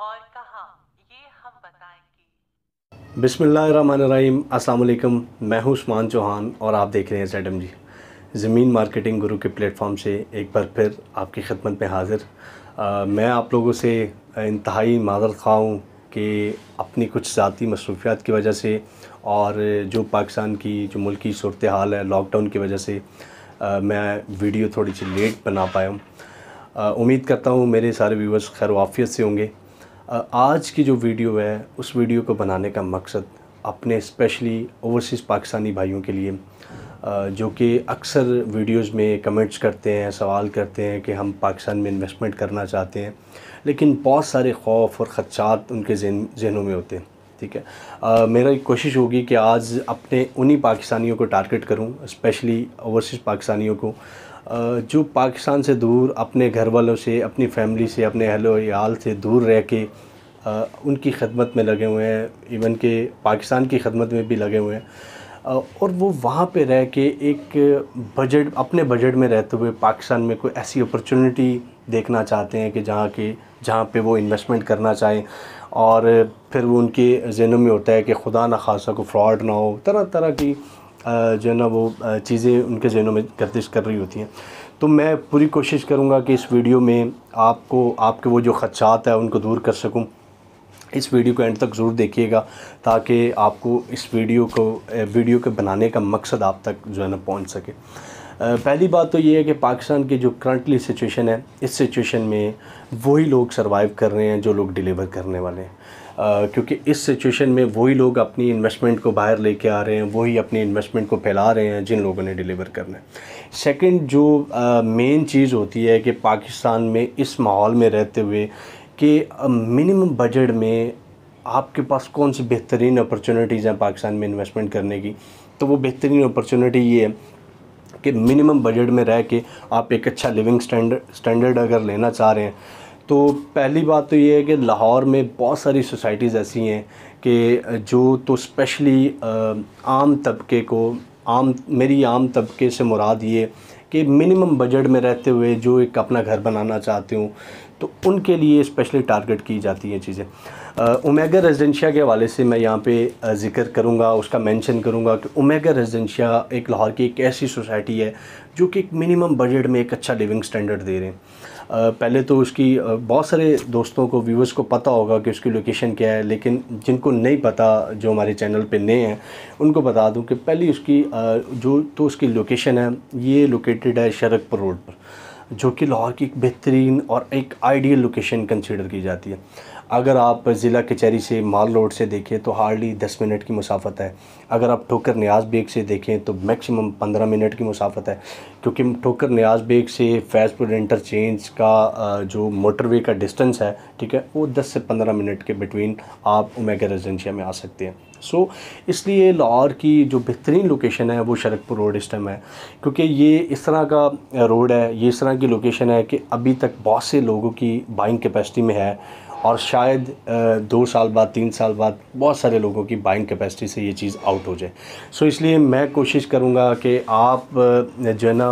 और कहा ये हम बताएंगे बिसमीम अल्लाम मैं हूं उस्मान चौहान और आप देख रहे हैं सैडम जी ज़मीन मार्केटिंग गुरु के प्लेटफॉर्म से एक बार फिर आपकी खदमत में हाज़िर आ, मैं आप लोगों से इंतहाई माजर खा हूँ कि अपनी कुछ ज़ाती मसरूफियात की वजह से और जो पाकिस्तान की जो मुल्क सूरत हाल है लॉकडाउन की वजह से आ, मैं वीडियो थोड़ी सी लेट बना पाया हूँ उम्मीद करता हूँ मेरे सारे व्यूवर्स खैर वाफियत से होंगे आज की जो वीडियो है उस वीडियो को बनाने का मकसद अपने स्पेशली ओवरसीज़ पाकिस्तानी भाइयों के लिए जो कि अक्सर वीडियोस में कमेंट्स करते हैं सवाल करते हैं कि हम पाकिस्तान में इन्वेस्टमेंट करना चाहते हैं लेकिन बहुत सारे खौफ और ख़दशात उनके जहनों में होते हैं ठीक है आ, मेरा कोशिश होगी कि आज अपने उन्हीं पाकिस्तानियों को टारगेट करूं स्पेशली ओवरसीज़ पाकिस्तानियों को जो पाकिस्तान से दूर अपने घर वालों से अपनी फैमिली से अपने अहलो याल से दूर रह के उनकी खदमत में लगे हुए हैं इवन के पाकिस्तान की खदमत में भी लगे हुए हैं और वो वहाँ पे रह के एक बजट अपने बजट में रहते हुए पाकिस्तान में कोई ऐसी अपॉर्चुनिटी देखना चाहते हैं कि जहाँ के जहाँ पे वो इन्वेस्टमेंट करना चाहें और फिर वो उनके जहनों में होता है कि खुदा ना खासा को फ्रॉड ना हो तरह तरह की जो है ना वो चीज़ें उनके जहनों में गर्दिश कर रही होती हैं तो मैं पूरी कोशिश करूँगा कि इस वीडियो में आपको आपके वो जो खदशात है उनको दूर कर सकूँ इस वीडियो को एंड तक ज़रूर देखिएगा ताकि आपको इस वीडियो को वीडियो के बनाने का मकसद आप तक जो है ना पहुँच सके पहली बात तो ये है कि पाकिस्तान की जो करंटली सिचुएशन है इस सिचुएशन में वही लोग सर्वाइव कर रहे हैं जो लोग डिलीवर करने वाले हैं Uh, क्योंकि इस सिचुएशन में वही लोग अपनी इन्वेस्टमेंट को बाहर लेके आ रहे हैं वही अपनी इन्वेस्टमेंट को फैला रहे हैं जिन लोगों ने डिलीवर करना है सेकेंड जो मेन uh, चीज़ होती है कि पाकिस्तान में इस माहौल में रहते हुए कि मिनिमम बजट में आपके पास कौन सी बेहतरीन अपॉर्चुनिटीज़ हैं पाकिस्तान में इन्वेस्टमेंट करने की तो वो बेहतरीन अपॉर्चुनिटी ये है कि मिनिमम बजट में रह के आप एक अच्छा लिविंग स्टैंडर्ड स्टैंडर्ड अगर लेना चाह रहे हैं तो पहली बात तो ये है कि लाहौर में बहुत सारी सोसाइटीज़ ऐसी हैं कि जो तो स्पेशली आम तबके को आम मेरी आम तबके से मुराद ये कि मिनिमम बजट में रहते हुए जो एक अपना घर बनाना चाहते हूँ तो उनके लिए स्पेशली टारगेट की जाती हैं चीज़ें उमेगा रेजिडेंशिया के हवाले से मैं यहाँ पे ज़िक्र करूँगा उसका मेंशन करूँगा कि उमेगा रेजिडेंशिया एक लाहौर की एक ऐसी सोसाइटी है जो कि एक मिनिमम बजट में एक अच्छा लिविंग स्टैंडर्ड दे रहे हैं पहले तो उसकी बहुत सारे दोस्तों को व्यूवर्स को पता होगा कि उसकी लोकेशन क्या है लेकिन जिनको नहीं पता जो हमारे चैनल पे नए हैं उनको बता दूं कि पहली उसकी जो तो उसकी लोकेशन है ये लोकेटेड है शरकपुर रोड पर जो कि लाहौर की एक बेहतरीन और एक आइडियल लोकेशन कंसिडर की जाती है अगर आप ज़िला कचहरी से माल रोड से देखें तो हार्डली दस मिनट की मुसाफत है अगर आप ठोकर न्याज बेग से देखें तो मैक्सिमम पंद्रह मिनट की मुसाफत है क्योंकि ठोकर न्याज बेग से फैज़पुर इंटरचेंज का जो मोटरवे का डिस्टेंस है ठीक है वो दस से पंद्रह मिनट के बिटवीन आप उमेगा रेजेंशिया में आ सकते हैं सो so, इसलिए लाहौर की जो बेहतरीन लोकेशन है वो शरकपुर रोड इस टाइम है क्योंकि ये इस तरह का रोड है ये इस तरह की लोकेशन है कि अभी तक बहुत से लोगों की बाइंग कैपेसिटी में है और शायद दो साल बाद तीन साल बाद बहुत सारे लोगों की बाइंग कैपेसिटी से ये चीज़ आउट हो जाए सो so, इसलिए मैं कोशिश करूँगा कि आप जो है ना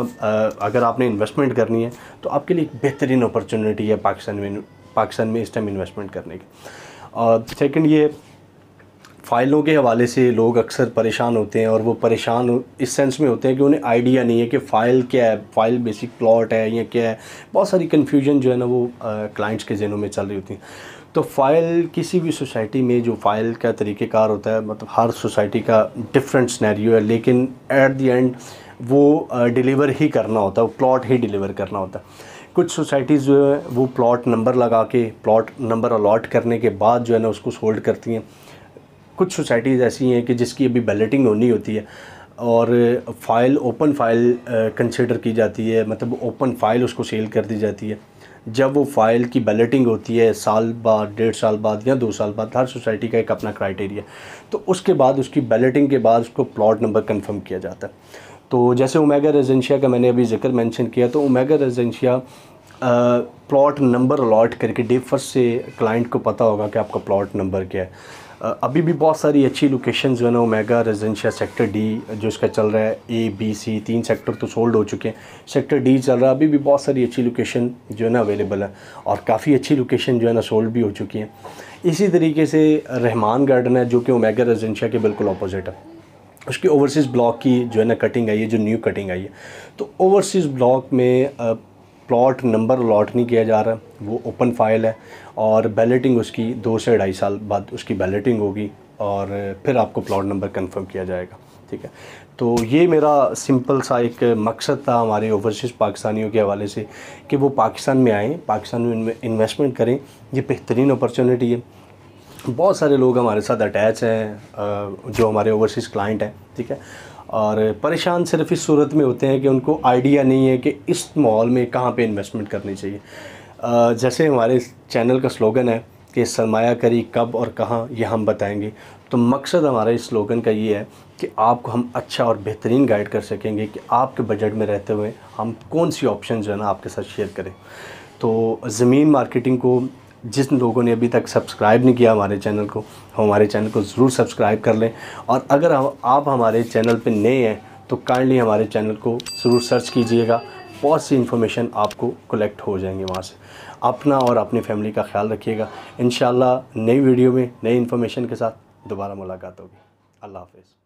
अगर आपने इन्वेस्टमेंट करनी है तो आपके लिए एक बेहतरीन अपॉर्चुनिटी है पाकिस्तान में पाकिस्तान में इस टाइम इन्वेस्टमेंट करने की और सेकंड ये फ़ाइलों के हवाले से लोग अक्सर परेशान होते हैं और वो परेशान इस सेंस में होते हैं कि उन्हें आइडिया नहीं है कि फ़ाइल क्या है फ़ाइल बेसिक प्लॉट है या क्या है बहुत सारी कन्फ्यूजन जो है ना वो क्लाइंट्स के जहनों में चल रही होती हैं तो फ़ाइल किसी भी सोसाइटी में जो फ़ाइल का तरीक़ेकार होता है मतलब हर सोसाइटी का डिफरेंट स्नैरियो है लेकिन एट द एंड वो डिलीवर ही करना होता है प्लॉट ही डिलीवर करना होता है कुछ सोसाइटीज़ जो है वो प्लॉट नंबर लगा के प्लॉट नंबर अलॉट करने के बाद जो है ना उसको होल्ड करती हैं कुछ सोसाइटीज़ ऐसी हैं कि जिसकी अभी बैलेटिंग होनी होती है और फाइल ओपन फाइल कंसिडर की जाती है मतलब ओपन फाइल उसको सेल कर दी जाती है जब वो फाइल की बैलेटिंग होती है साल बाद डेढ़ साल बाद या दो साल बाद हर सोसाइटी का एक अपना क्राइटेरिया तो उसके बाद उसकी बैलेटिंग के बाद उसको प्लॉट नंबर कंफर्म किया जाता है तो जैसे उमेगा रेजेंशिया का मैंने अभी जिक्र मेंशन किया तो Omega Residencia plot number allot करके डे फर्स्ट से क्लाइंट को पता होगा कि आपका प्लॉट नंबर क्या है अभी भी बहुत सारी अच्छी लोकेशन जो है ना ओमेगा रेजिडेंशिया सेक्टर डी जो इसका चल रहा है ए बी सी तीन सेक्टर तो सोल्ड हो चुके हैं सेक्टर डी चल रहा है अभी भी बहुत सारी अच्छी लोकेशन जो है ना अवेलेबल है और काफ़ी अच्छी लोकेशन जो है ना सोल्ड भी हो चुकी हैं इसी तरीके से रहमान गार्डन है जो कि ओमेगा रेजिडेंशिया के बिल्कुल अपोजिट है उसके ओवरसीज़ ब्लॉक की जो है ना कटिंग आई है जो न्यू कटिंग आई है तो ओवरसीज़ ब्लॉक में प्लॉट नंबर अलॉट नहीं किया जा रहा वो ओपन फाइल है और बैलेटिंग उसकी दो से ढाई साल बाद उसकी बैलेटिंग होगी और फिर आपको प्लॉट नंबर कंफर्म किया जाएगा ठीक है तो ये मेरा सिंपल सा एक मकसद था हमारे ओवरसीज़ पाकिस्तानियों के हवाले से कि वो पाकिस्तान में आएँ पाकिस्तान में इन्वेस्टमेंट करें ये बेहतरीन अपॉर्चुनिटी है बहुत सारे लोग हमारे साथ अटैच हैं जो हमारे ओवरसीज़ क्लाइंट हैं ठीक है और परेशान सिर्फ इस सूरत में होते हैं कि उनको आइडिया नहीं है कि इस माहौल में कहाँ पे इन्वेस्टमेंट करनी चाहिए जैसे हमारे चैनल का स्लोगन है कि सरमाया करी कब और कहाँ ये हम बताएंगे तो मकसद हमारे इस स्लोगन का ये है कि आपको हम अच्छा और बेहतरीन गाइड कर सकेंगे कि आपके बजट में रहते हुए हम कौन सी ऑप्शन जो है ना आपके साथ शेयर करें तो ज़मीन मार्केटिंग को जिन लोगों ने अभी तक सब्सक्राइब नहीं किया हमारे चैनल को हमारे चैनल को ज़रूर सब्सक्राइब कर लें और अगर आप हमारे चैनल पर नए हैं तो काइंडली हमारे चैनल को ज़रूर सर्च कीजिएगा बहुत सी इन्फॉर्मेशन आपको कलेक्ट हो जाएंगे वहाँ से अपना और अपनी फैमिली का ख्याल रखिएगा इन नई वीडियो में नई इन्फॉर्मेशन के साथ दोबारा मुलाकात होगी अल्लाह हाफिज़